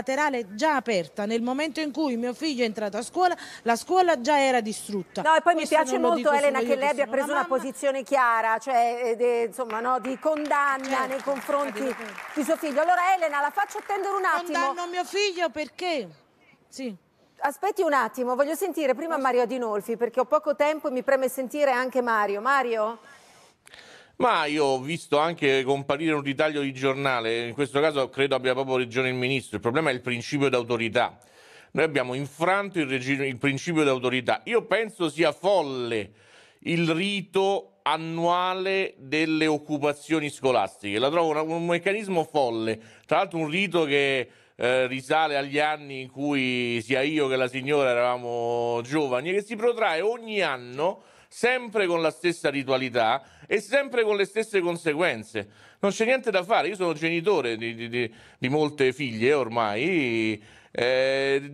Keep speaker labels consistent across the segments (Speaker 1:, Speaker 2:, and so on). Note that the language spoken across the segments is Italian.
Speaker 1: laterale già aperta nel momento in cui mio figlio è entrato a scuola la scuola già era distrutta no e poi Questo mi piace molto Elena che lei abbia preso una, una
Speaker 2: posizione chiara cioè eh, insomma no, di condanna eh, nei confronti eh, di suo figlio allora Elena la faccio attendere un attimo condanno mio figlio perché sì Aspetti un attimo, voglio sentire prima Mario Adinolfi perché ho poco tempo e mi preme sentire anche Mario. Mario?
Speaker 3: Ma io ho visto anche comparire un ritaglio di giornale, in questo caso credo abbia proprio ragione il ministro, il problema è il principio d'autorità. Noi abbiamo infranto il, reg- il principio d'autorità. Io penso sia folle il rito annuale delle occupazioni scolastiche, la trovo una, un meccanismo folle, tra l'altro un rito che eh, risale agli anni in cui sia io che la signora eravamo giovani e che si protrae ogni anno sempre con la stessa ritualità e sempre con le stesse conseguenze non c'è niente da fare. Io sono genitore di, di, di, di molte figlie ormai. Eh,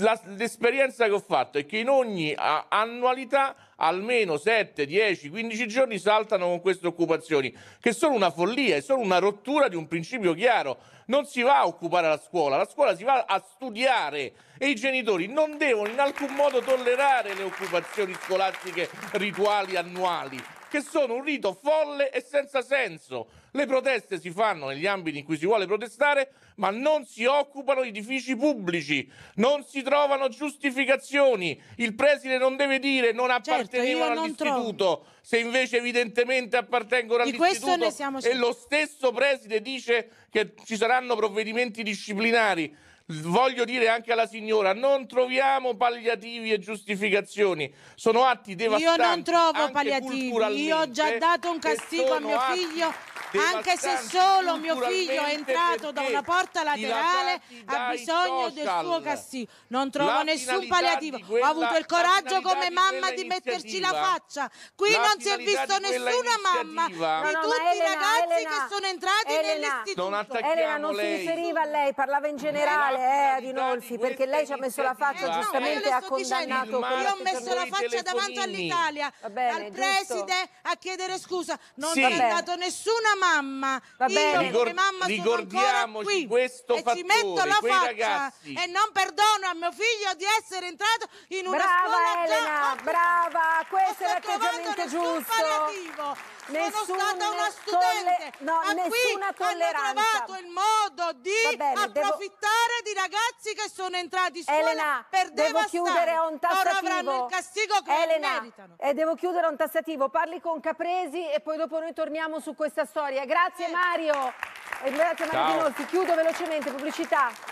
Speaker 3: la, l'esperienza che ho fatto è che in ogni a, annualità almeno 7, 10, 15 giorni saltano con queste occupazioni, che sono una follia, è solo una rottura di un principio chiaro. Non si va a occupare la scuola, la scuola si va a studiare e i genitori non devono in alcun modo tollerare le occupazioni scolastiche rituali annuali che sono un rito folle e senza senso. Le proteste si fanno negli ambiti in cui si vuole protestare, ma non si occupano edifici pubblici, non si trovano giustificazioni. Il preside non deve dire non certo, appartenevano certo, all'istituto, trovo. se invece evidentemente appartengono di all'istituto. E lo stesso preside dice che ci saranno provvedimenti disciplinari voglio dire anche alla signora, non troviamo palliativi e giustificazioni, sono atti devastanti. Io non trovo palliativi, io ho già dato un castigo a mio figlio anche se solo mio figlio è entrato da una porta laterale ha bisogno del suo cassi non trovo la nessun palliativo quella, ho avuto il coraggio come mamma di metterci la faccia
Speaker 1: qui la non si è visto nessuna mamma di no, tutti i ragazzi Elena, che sono entrati nell'istituto Elena non lei. si riferiva
Speaker 2: a lei parlava in generale eh, ad Inolfi perché lei ci ha messo la faccia eh, no, giustamente ha eh, condannato io ho messo la faccia davanti all'Italia al
Speaker 1: preside a chiedere scusa non sì. andato nessuna mamma. Va Io, Ricor- mamma ricordiamoci
Speaker 3: questo e fattore. ci metto la faccia ragazzi. e
Speaker 1: non perdono a mio figlio di essere entrato in una brava scuola Elena, già... brava, questo è l'atteggiamento giusto. Palliativo. Nessuno Sono stata una studente, no, ma qui tolleranza. hanno trovato il modo di bene, approfittare ragazzi che sono entrati su Elena, per devo chiudere un tassativo. Ora avranno il castigo che Elena, meritano.
Speaker 2: Eh, devo chiudere un tassativo. Parli con Capresi e poi dopo noi torniamo su questa storia. Grazie eh. Mario. Grazie Mario Dinolfi. Chiudo velocemente, pubblicità.